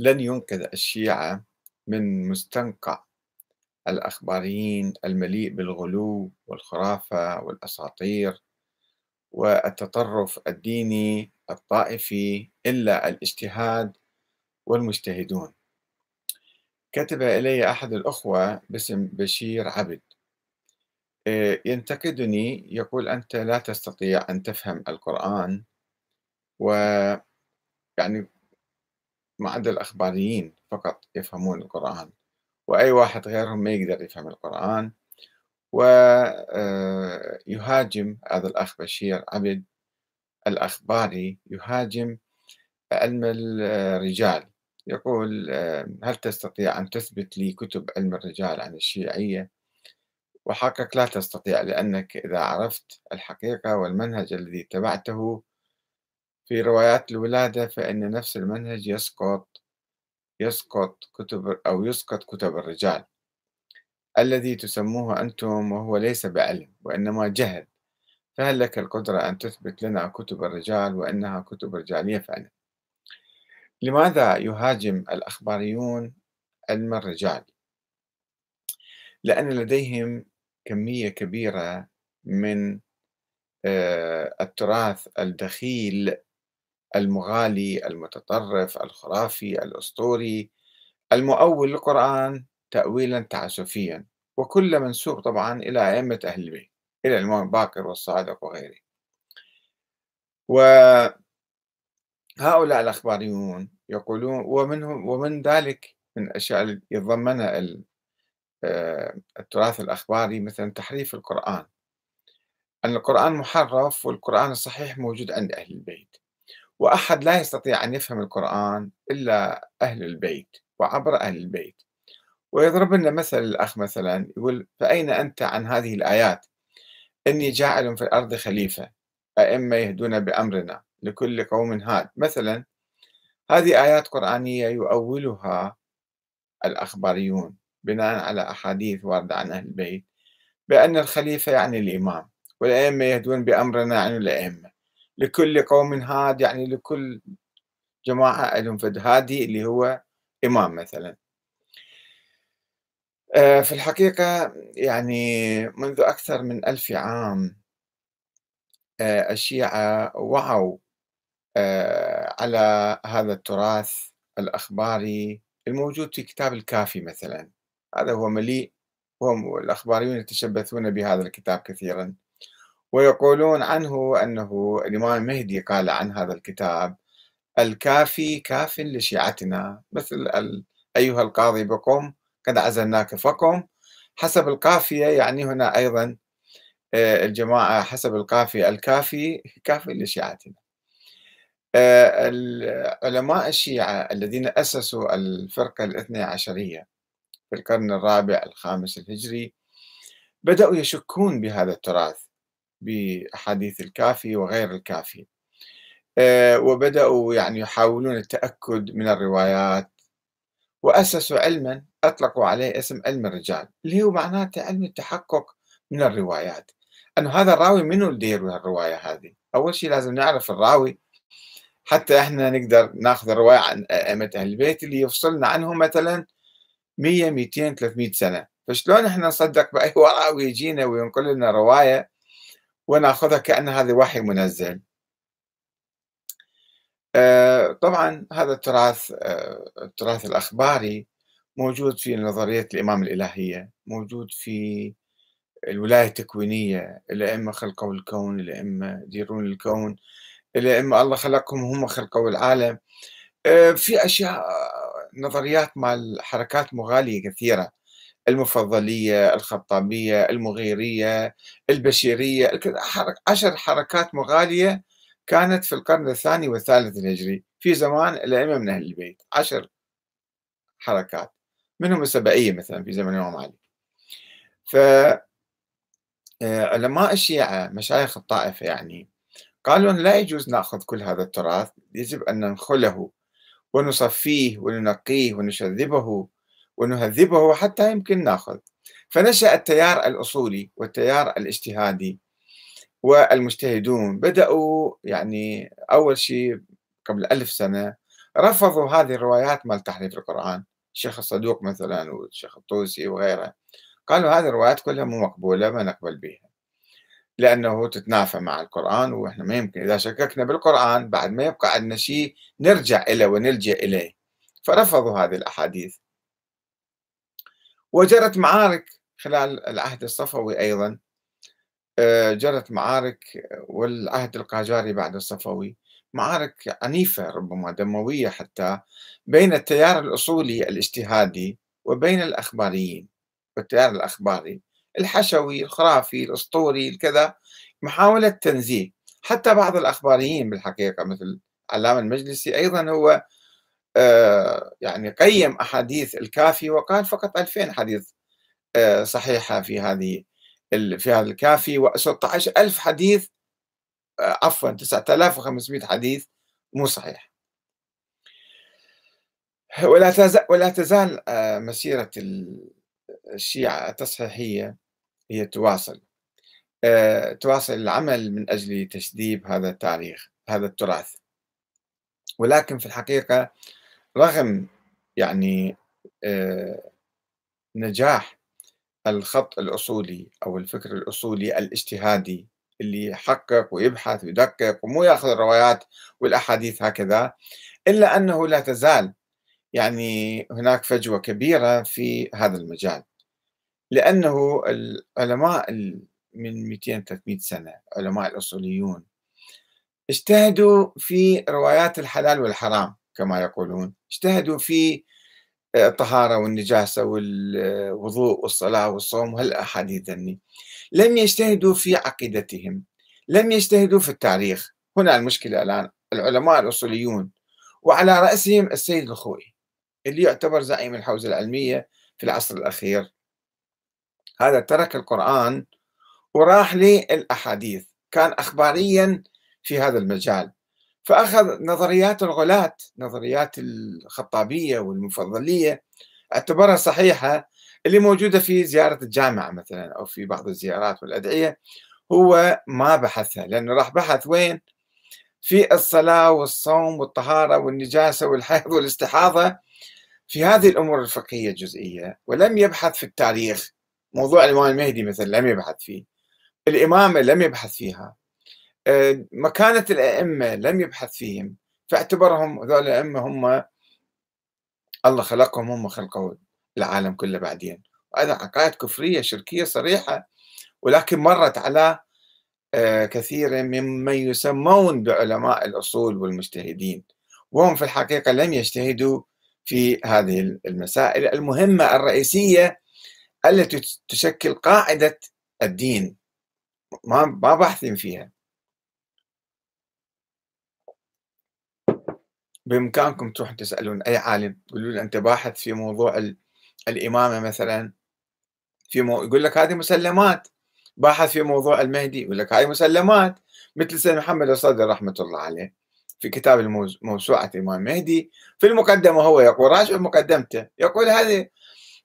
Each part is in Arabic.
لن ينقذ الشيعة من مستنقع الأخباريين المليء بالغلو والخرافة والأساطير والتطرف الديني الطائفي إلا الاجتهاد والمجتهدون كتب إلي أحد الأخوة باسم بشير عبد آه، ينتقدني يقول أنت لا تستطيع أن تفهم القرآن و يعني ما عدا الأخباريين فقط يفهمون القرآن وأي واحد غيرهم ما يقدر يفهم القرآن ويهاجم آه، هذا الأخ بشير عبد الأخباري يهاجم علم الرجال يقول آه، هل تستطيع أن تثبت لي كتب علم الرجال عن الشيعية وحقك لا تستطيع لأنك إذا عرفت الحقيقة والمنهج الذي اتبعته في روايات الولادة فإن نفس المنهج يسقط يسقط كتب أو يسقط كتب الرجال الذي تسموه أنتم وهو ليس بعلم وإنما جهل فهل لك القدرة أن تثبت لنا كتب الرجال وأنها كتب رجالية فعلا لماذا يهاجم الأخباريون علم الرجال لأن لديهم كمية كبيرة من آه، التراث الدخيل المغالي المتطرف الخرافي الاسطوري المؤول القران تاويلا تعسفيا وكل منسوب طبعا الى ائمه اهل البيت الى الامام الباقر والصادق وغيره وهؤلاء الاخباريون يقولون ومنهم ومن ذلك من الاشياء اللي يتضمنها آه، التراث الاخباري مثلا تحريف القران أن القرآن محرف والقرآن الصحيح موجود عند أهل البيت وأحد لا يستطيع أن يفهم القرآن إلا أهل البيت وعبر أهل البيت ويضرب لنا مثل الأخ مثلا يقول فأين أنت عن هذه الآيات إني جاعل في الأرض خليفة أئمة يهدون بأمرنا لكل قوم هاد مثلا هذه آيات قرآنية يؤولها الأخباريون بناء على أحاديث واردة عن أهل البيت بأن الخليفة يعني الإمام والأئمة يهدون بأمرنا عن يعني الأئمة لكل قوم هاد يعني لكل جماعة لهم فد هادي اللي هو إمام مثلا آه، في الحقيقة يعني منذ أكثر من ألف عام آه، الشيعة وعوا آه، على هذا التراث الأخباري الموجود في كتاب الكافي مثلا هذا هو مليء وهم الأخباريون يتشبثون بهذا الكتاب كثيرا ويقولون عنه أنه الإمام المهدي قال عن هذا الكتاب الكافي كاف لشيعتنا مثل أيها القاضي بكم قد عزلناك فقم حسب القافية يعني هنا أيضا آه، الجماعة حسب القافية الكافي كاف لشيعتنا آه، العلماء الشيعة الذين أسسوا الفرقة الاثنى عشرية في القرن الرابع الخامس الهجري بدأوا يشكون بهذا التراث بأحاديث الكافي وغير الكافي آه، وبدأوا يعني يحاولون التأكد من الروايات وأسسوا علما أطلقوا عليه اسم علم الرجال اللي هو معناته علم التحقق من الروايات أنه هذا الراوي منو اللي دير الرواية هذه أول شيء لازم نعرف الراوي حتى احنا نقدر ناخذ الرواية عن أئمة أهل البيت اللي يفصلنا عنهم مثلا 100 200 300 سنة فشلون احنا نصدق بأي راوي يجينا وينقل لنا رواية وناخذها كأن هذا وحي منزل آه، طبعا هذا التراث آه، التراث الأخباري موجود في نظرية الإمام الإلهية موجود في الولاية التكوينية الأئمة خلقوا الكون الأئمة يديرون الكون الأئمة الله خلقهم هم خلقوا العالم آه، في أشياء نظريات مع الحركات مغالية كثيرة المفضلية الخطابية المغيرية البشيرية عشر حركات مغالية كانت في القرن الثاني والثالث الهجري في زمان الأئمة من أهل البيت عشر حركات منهم السبعية مثلا في زمن الإمام علي ف آه، علماء الشيعة مشايخ الطائفة يعني قالوا لا يجوز نأخذ كل هذا التراث يجب أن ننخله ونصفيه وننقيه ونشذبه ونهذبه حتى يمكن ناخذ فنشأ التيار الأصولي والتيار الاجتهادي والمجتهدون بدأوا يعني أول شيء قبل ألف سنة رفضوا هذه الروايات مال تحريف القرآن الشيخ الصدوق مثلا والشيخ الطوسي وغيره قالوا هذه الروايات كلها مو مقبولة ما نقبل بها لأنه تتنافى مع القرآن وإحنا ما يمكن إذا شككنا بالقرآن بعد ما يبقى عندنا شيء نرجع إليه ونلجأ إليه فرفضوا هذه الأحاديث وجرت معارك خلال العهد الصفوي أيضا آه، جرت معارك والعهد القاجاري بعد الصفوي معارك عنيفة ربما دموية حتى بين التيار الأصولي الاجتهادي وبين الأخباريين والتيار الأخباري الحشوي الخرافي الأسطوري الكذا محاولة تنزيه حتى بعض الأخباريين بالحقيقة مثل علام المجلسي أيضا هو آه، يعني قيم أحاديث الكافي وقال فقط 2000 حديث آه، صحيحة في هذه في هذا الكافي و 16000 حديث آه، عفوا 9500 حديث مو صحيح ولا تزال ولا تزال مسيرة الشيعة التصحيحية هي تواصل تواصل العمل من أجل تشذيب هذا التاريخ هذا التراث ولكن في الحقيقة رغم يعني آه، نجاح الخط الأصولي أو الفكر الأصولي الاجتهادي اللي يحقق ويبحث ويدقق ومو ياخذ الروايات والاحاديث هكذا الا انه لا تزال يعني هناك فجوه كبيره في هذا المجال لانه العلماء من 200 300 سنه علماء الاصوليون اجتهدوا في روايات الحلال والحرام كما يقولون اجتهدوا في آه، الطهارة والنجاسة والوضوء والصلاة والصوم وهالأحاديث ذني لم يجتهدوا في عقيدتهم لم يجتهدوا في التاريخ هنا المشكلة الآن العلماء الأصوليون وعلى رأسهم السيد الخوئي اللي يعتبر زعيم الحوزة العلمية في العصر الأخير هذا ترك القرآن وراح للأحاديث كان أخباريا في هذا المجال فأخذ نظريات الغلاة نظريات الخطابية والمفضلية اعتبرها صحيحة اللي موجودة في زيارة الجامعة مثلا أو في بعض الزيارات والأدعية هو ما بحثها لأنه راح بحث وين في الصلاة والصوم والطهارة والنجاسة والحيض والاستحاضة في هذه الأمور الفقهية الجزئية ولم يبحث في التاريخ موضوع الإمام المهدي مثلا لم يبحث فيه الإمامة لم يبحث فيها آه، مكانة الأئمة لم يبحث فيهم فاعتبرهم هذول الأئمة هم الله خلقهم هم خلقوا العالم كله بعدين وهذا عقائد كفرية شركية صريحة ولكن مرت على آه، كثير ممن يسمون بعلماء الأصول والمجتهدين وهم في الحقيقة لم يجتهدوا في هذه المسائل المهمة الرئيسية التي تشكل قاعدة الدين ما ما باحثين فيها بإمكانكم تروحون تسألون أي عالم تقولوا له أنت باحث في موضوع الإمامة مثلا في مو... يقول لك هذه مسلمات باحث في موضوع المهدي يقول لك هاي مسلمات مثل سيد محمد الصدر رحمة الله عليه في كتاب الموسوعة الإمام المهدي في المقدمة هو يقول راجع مقدمته يقول هذه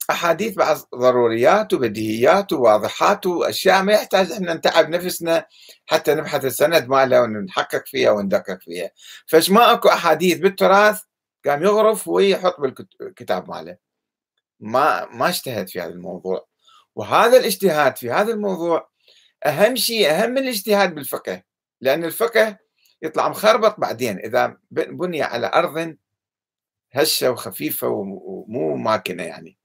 احاديث بعض ضروريات وبديهيات وواضحات واشياء ما يحتاج احنا نتعب نفسنا حتى نبحث السند ماله ونحقق فيها وندقق فيها فش ما اكو احاديث بالتراث قام يغرف ويحط بالكتاب ماله ما ما اجتهد في هذا الموضوع وهذا الاجتهاد في هذا الموضوع اهم شيء اهم من الاجتهاد بالفقه لان الفقه يطلع مخربط بعدين اذا بني على ارض هشه وخفيفه ومو ماكنه يعني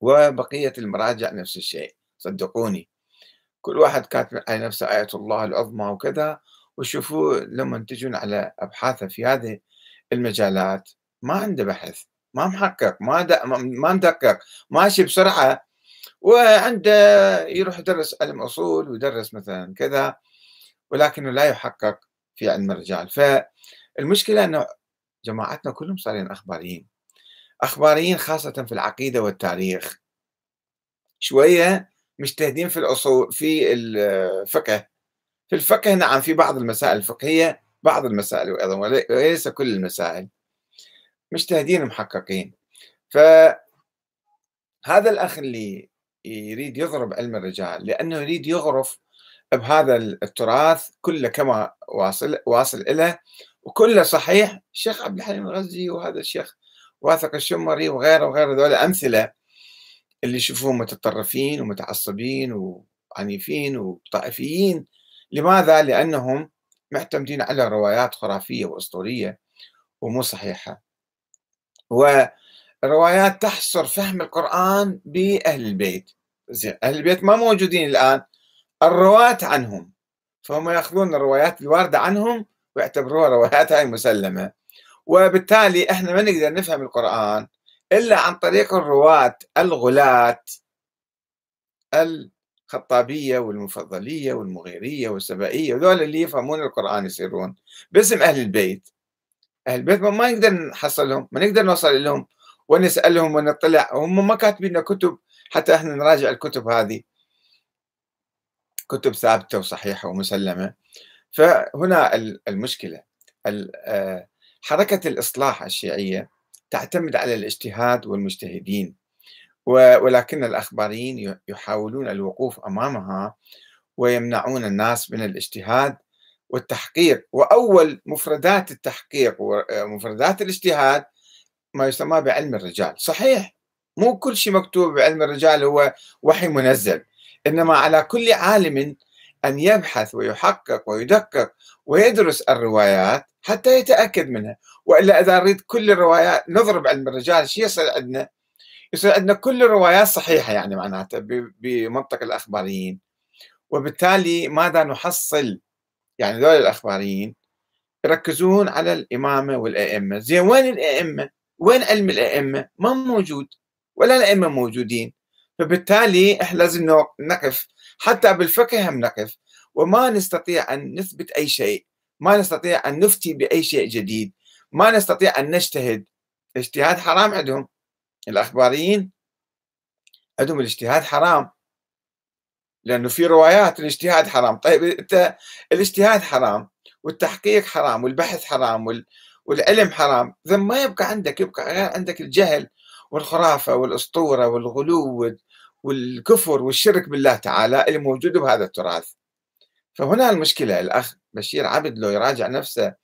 وبقية المراجع نفس الشيء صدقوني كل واحد كاتب على نفسه آية الله العظمى وكذا وشوفوا لما تجون على أبحاثه في هذه المجالات ما عنده بحث ما محقق ما ما مدقق ماشي بسرعة وعنده يروح يدرس علم أصول ويدرس مثلا كذا ولكنه لا يحقق في علم الرجال فالمشكلة أنه جماعتنا كلهم صارين أخباريين أخباريين خاصة في العقيدة والتاريخ شوية مجتهدين في الأصول في الفقه في الفقه نعم في بعض المسائل الفقهية بعض المسائل أيضا وليس كل المسائل مجتهدين محققين فهذا الأخ اللي يريد يضرب علم الرجال لأنه يريد يغرف بهذا التراث كله كما واصل واصل إليه وكله صحيح الشيخ عبد الحليم الغزي وهذا الشيخ واثق الشمري وغيره وغيره دول أمثلة اللي يشوفوهم متطرفين ومتعصبين وعنيفين وطائفيين لماذا؟ لأنهم معتمدين على روايات خرافية وأسطورية ومو صحيحة وروايات تحصر فهم القرآن بأهل البيت أهل البيت ما موجودين الآن الرواة عنهم فهم يأخذون الروايات الواردة عنهم ويعتبروها روايات هاي مسلمة وبالتالي احنا ما نقدر نفهم القرآن إلا عن طريق الرواة الغلاة الخطابية والمفضلية والمغيرية والسبائية وذول اللي يفهمون القرآن يصيرون باسم أهل البيت أهل البيت ما نقدر نحصلهم ما نقدر نوصل لهم ونسألهم ونطلع وهم ما كاتبين كتب حتى احنا نراجع الكتب هذه كتب ثابتة وصحيحة ومسلمة فهنا المشكلة آه، حركة الإصلاح الشيعية تعتمد على الاجتهاد والمجتهدين ولكن الأخباريين يحاولون الوقوف أمامها ويمنعون الناس من الاجتهاد والتحقيق وأول مفردات التحقيق ومفردات الاجتهاد ما يسمى بعلم الرجال صحيح مو كل شيء مكتوب بعلم الرجال هو وحي منزل إنما على كل عالم أن يبحث ويحقق ويدقق ويدرس الروايات حتى يتأكد منها وإلا إذا نريد كل الروايات نضرب علم الرجال شو يصير عندنا يصير عندنا كل الروايات صحيحة يعني معناتها بمنطق الأخباريين وبالتالي ماذا نحصل يعني دول الأخباريين يركزون على الإمامة والأئمة زين وين الأئمة وين علم الأئمة ما موجود ولا الأئمة موجودين فبالتالي احنا لازم نقف حتى بالفقه هم نقف وما نستطيع ان نثبت اي شيء ما نستطيع ان نفتي باي شيء جديد ما نستطيع ان نجتهد اجتهاد حرام عندهم الاخباريين عندهم الاجتهاد حرام لانه في روايات الاجتهاد حرام طيب انت الاجتهاد حرام والتحقيق حرام والبحث حرام وال... والعلم حرام ذا ما يبقى عندك يبقى عندك الجهل والخرافه والاسطوره والغلو والكفر والشرك بالله تعالى اللي موجود بهذا التراث فهنا المشكلة الأخ بشير عبد لو يراجع نفسه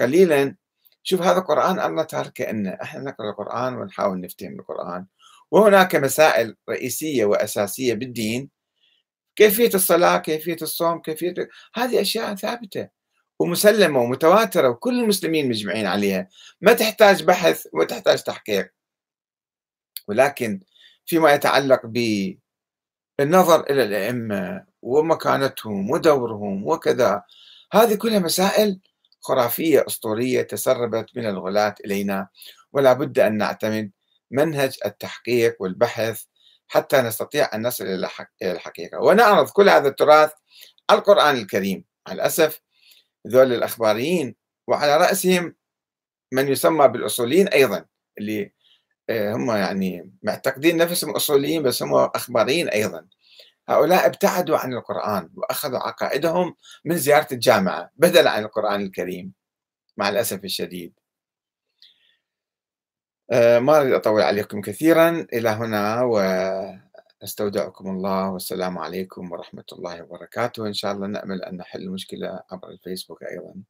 قليلا شوف هذا القرآن الله تارك كأنه احنا نقرأ القرآن ونحاول نفتهم القرآن وهناك مسائل رئيسية وأساسية بالدين كيفية الصلاة كيفية الصوم كيفية هذه أشياء ثابتة ومسلمة ومتواترة وكل المسلمين مجمعين عليها ما تحتاج بحث وما تحتاج تحقيق ولكن فيما يتعلق بالنظر إلى الأئمة ومكانتهم ودورهم وكذا هذه كلها مسائل خرافية أسطورية تسربت من الغلاة إلينا ولا بد أن نعتمد منهج التحقيق والبحث حتى نستطيع أن نصل إلى الحقيقة ونعرض كل هذا التراث القرآن الكريم مع الأسف ذول الأخباريين وعلى رأسهم من يسمى بالأصوليين أيضا اللي آه، هم يعني معتقدين نفسهم اصوليين بس هم اخباريين ايضا هؤلاء ابتعدوا عن القران واخذوا عقائدهم من زياره الجامعه بدلا عن القران الكريم مع الاسف الشديد آه، ما اريد اطول عليكم كثيرا الى هنا و استودعكم الله والسلام عليكم ورحمه الله وبركاته ان شاء الله نامل ان نحل المشكله عبر الفيسبوك ايضا